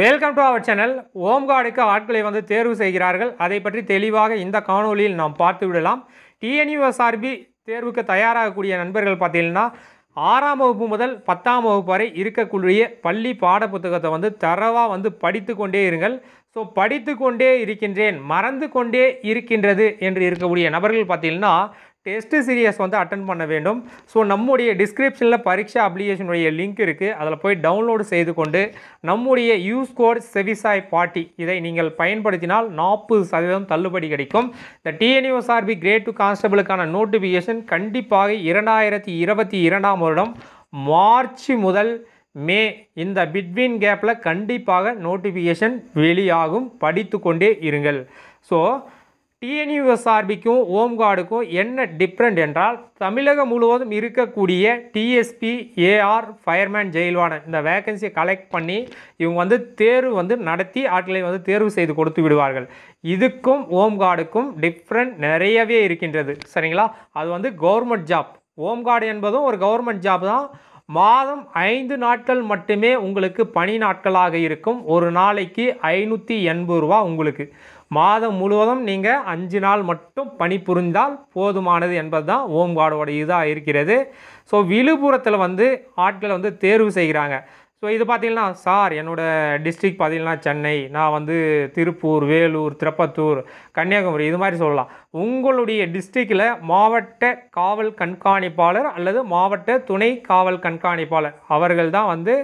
welcome to our channel ஓம்கார்டுக்கு ஆட்களை வந்து தேர்வு செய்கிறார்கள் அதை பற்றி தெளிவாக இந்த காணொலியில் நாம் பார்த்து விடலாம் டிஎன்யூஎஸ்ஆர்பி தேர்வுக்கு தயாராகக்கூடிய நண்பர்கள் பார்த்தீங்கன்னா ஆறாம் வகுப்பு முதல் பத்தாம் வகுப்பு வரை இருக்கக்கூடிய பள்ளி பாட புத்தகத்தை வந்து தரவாக வந்து படித்து கொண்டே இருங்கள் ஸோ படித்து கொண்டே இருக்கின்றேன் மறந்து கொண்டே இருக்கின்றது என்று இருக்கக்கூடிய நபர்கள் பார்த்தீங்கன்னா டெஸ்ட் சீரியஸ் வந்து அட்டன் பண்ண வேண்டும் ஸோ நம்முடைய டிஸ்கிரிப்ஷனில் பரீட்சா அப்ளிகேஷனுடைய லிங்க் இருக்குது அதில் போய் டவுன்லோடு செய்து கொண்டு நம்முடைய யூஸ் கோட் செவிசாய் பாட்டி இதை நீங்கள் பயன்படுத்தினால் நாற்பது சதவீதம் தள்ளுபடி கிடைக்கும் இந்த டிஎன்யூஎஸ்ஆர்பி கிரேட் டூ கான்ஸ்டபிளுக்கான நோட்டிஃபிகேஷன் கண்டிப்பாக இரண்டாயிரத்தி இருபத்தி இரண்டாம் வருடம் மார்ச் முதல் மே இந்த பிட்வீன் கேப்பில் கண்டிப்பாக நோட்டிஃபிகேஷன் வெளியாகும் படித்து கொண்டே இருங்கள் ஸோ டிஎன்யூஎஸ் ஆர்பிக்கும் ஓம்கார்டுக்கும் என்ன டிஃப்ரெண்ட் என்றால் தமிழகம் முழுவதும் இருக்கக்கூடிய டிஎஸ்பி ஏஆர் ஃபயர்மேன் ஜெயில்வானன் இந்த வேக்கன்சியை கலெக்ட் பண்ணி இவங்க வந்து தேர்வு வந்து நடத்தி ஆட்களை வந்து தேர்வு செய்து கொடுத்து விடுவார்கள் இதுக்கும் ஓம்கார்டுக்கும் டிஃப்ரெண்ட் நிறையவே இருக்கின்றது சரிங்களா அது வந்து கவர்மெண்ட் ஜாப் ஓம்கார்டு என்பதும் ஒரு கவர்மெண்ட் ஜாப் தான் மாதம் ஐந்து நாட்கள் மட்டுமே உங்களுக்கு பணி நாட்களாக இருக்கும் ஒரு நாளைக்கு ஐநூற்றி எண்பது ரூபா உங்களுக்கு மாதம் முழுவதும் நீங்கள் அஞ்சு நாள் மட்டும் பணி புரிந்தால் போதுமானது என்பது தான் ஓம்காடோட இதாக இருக்கிறது ஸோ விழுப்புரத்தில் வந்து ஆட்களை வந்து தேர்வு செய்கிறாங்க ஸோ இது பார்த்தீங்கன்னா சார் என்னோடய டிஸ்ட்ரிக் பார்த்தீங்கன்னா சென்னை நான் வந்து திருப்பூர் வேலூர் திருப்பத்தூர் கன்னியாகுமரி இது மாதிரி சொல்லலாம் உங்களுடைய டிஸ்ட்ரிக்டில் மாவட்ட காவல் கண்காணிப்பாளர் அல்லது மாவட்ட துணை காவல் கண்காணிப்பாளர் அவர்கள் தான் வந்து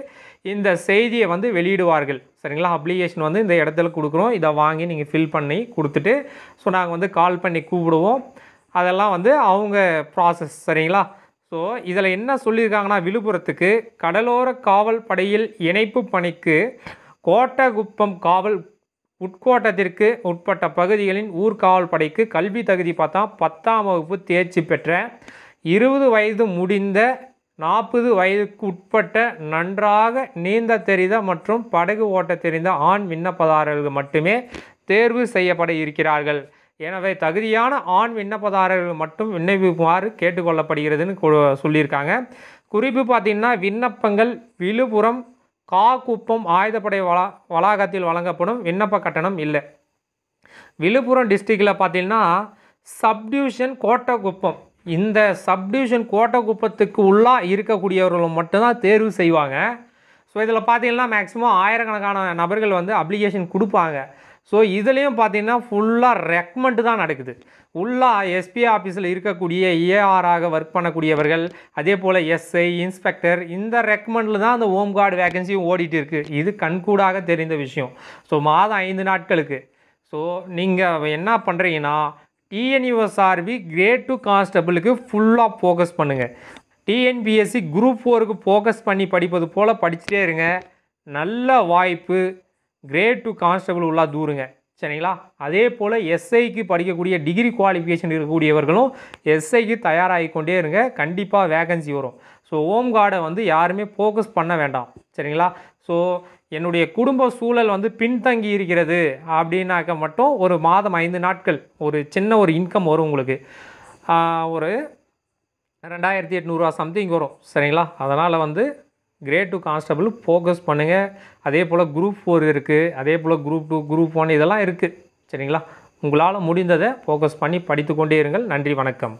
இந்த செய்தியை வந்து வெளியிடுவார்கள் சரிங்களா அப்ளிகேஷன் வந்து இந்த இடத்துல கொடுக்குறோம் இதை வாங்கி நீங்கள் ஃபில் பண்ணி கொடுத்துட்டு ஸோ நாங்கள் வந்து கால் பண்ணி கூப்பிடுவோம் அதெல்லாம் வந்து அவங்க ப்ராசஸ் சரிங்களா ஸோ இதில் என்ன சொல்லியிருக்காங்கன்னா விழுப்புரத்துக்கு கடலோர காவல் படையில் இணைப்பு பணிக்கு கோட்டகுப்பம் காவல் உட்கோட்டத்திற்கு உட்பட்ட பகுதிகளின் ஊர்காவல் படைக்கு கல்வி தகுதி பார்த்தா பத்தாம் வகுப்பு தேர்ச்சி பெற்ற இருபது வயது முடிந்த நாற்பது வயதுக்கு உட்பட்ட நன்றாக நீந்த தெரிந்த மற்றும் படகு ஓட்ட தெரிந்த ஆண் விண்ணப்பதாரர்கள் மட்டுமே தேர்வு செய்யப்பட இருக்கிறார்கள் எனவே தகுதியான ஆண் விண்ணப்பதாரர்கள் மட்டும் விண்ணப்பிக்குமாறு கேட்டுக்கொள்ளப்படுகிறதுன்னு சொல்லியிருக்காங்க குறிப்பு பார்த்திங்கன்னா விண்ணப்பங்கள் விழுப்புரம் காகுப்பம் ஆயுதப்படை வளா வளாகத்தில் வழங்கப்படும் விண்ணப்ப கட்டணம் இல்லை விழுப்புரம் டிஸ்ட்ரிக்டில் பார்த்திங்கன்னா சப்டிவிஷன் கோட்டக்குப்பம் இந்த சப்டிவிஷன் கோட்டக்குப்பத்துக்கு உள்ளாக இருக்கக்கூடியவர்கள் மட்டும்தான் தேர்வு செய்வாங்க ஸோ இதில் பார்த்திங்கன்னா மேக்ஸிமம் ஆயிரக்கணக்கான நபர்கள் வந்து அப்ளிகேஷன் கொடுப்பாங்க ஸோ இதுலேயும் பார்த்தீங்கன்னா ஃபுல்லாக ரெக்கமெண்ட் தான் நடக்குது ஃபுல்லாக எஸ்பி ஆஃபீஸில் இருக்கக்கூடிய ஏஆராக ஒர்க் பண்ணக்கூடியவர்கள் அதே போல் எஸ்ஐ இன்ஸ்பெக்டர் இந்த ரெக்கமெண்டில் தான் அந்த ஹோம் கார்டு வேகன்சியும் ஓடிட்டு இருக்குது இது கண்கூடாக தெரிந்த விஷயம் ஸோ மாதம் ஐந்து நாட்களுக்கு ஸோ நீங்கள் என்ன பண்ணுறீங்கன்னா டிஎன்யூஎஸ்ஆர்பி கிரேட் டூ கான்ஸ்டபிளுக்கு ஃபுல்லாக ஃபோக்கஸ் பண்ணுங்கள் டிஎன்பிஎஸ்சி குரூப் ஃபோருக்கு ஃபோக்கஸ் பண்ணி படிப்பது போல் படிச்சுட்டே இருங்க நல்ல வாய்ப்பு கிரேட் டூ கான்ஸ்டபிள் உள்ள தூருங்க சரிங்களா அதே போல் எஸ்ஐக்கு படிக்கக்கூடிய டிகிரி குவாலிஃபிகேஷன் இருக்கக்கூடியவர்களும் எஸ்ஐக்கு தயாராகி கொண்டே இருங்க கண்டிப்பாக வேகன்சி வரும் ஸோ ஹோம் கார்டை வந்து யாருமே ஃபோக்கஸ் பண்ண வேண்டாம் சரிங்களா ஸோ என்னுடைய குடும்ப சூழல் வந்து பின்தங்கி இருக்கிறது அப்படின்னாக்க மட்டும் ஒரு மாதம் ஐந்து நாட்கள் ஒரு சின்ன ஒரு இன்கம் வரும் உங்களுக்கு ஒரு ரெண்டாயிரத்தி எட்நூறுவா சம்திங் வரும் சரிங்களா அதனால் வந்து கிரேட் டூ கான்ஸ்டபுள் ஃபோக்கஸ் பண்ணுங்கள் அதே போல் குரூப் ஃபோர் இருக்குது அதே போல் குரூப் டூ குரூப் ஒன் இதெல்லாம் இருக்குது சரிங்களா உங்களால் முடிந்ததை ஃபோக்கஸ் பண்ணி படித்து கொண்டே இருங்கள் நன்றி வணக்கம்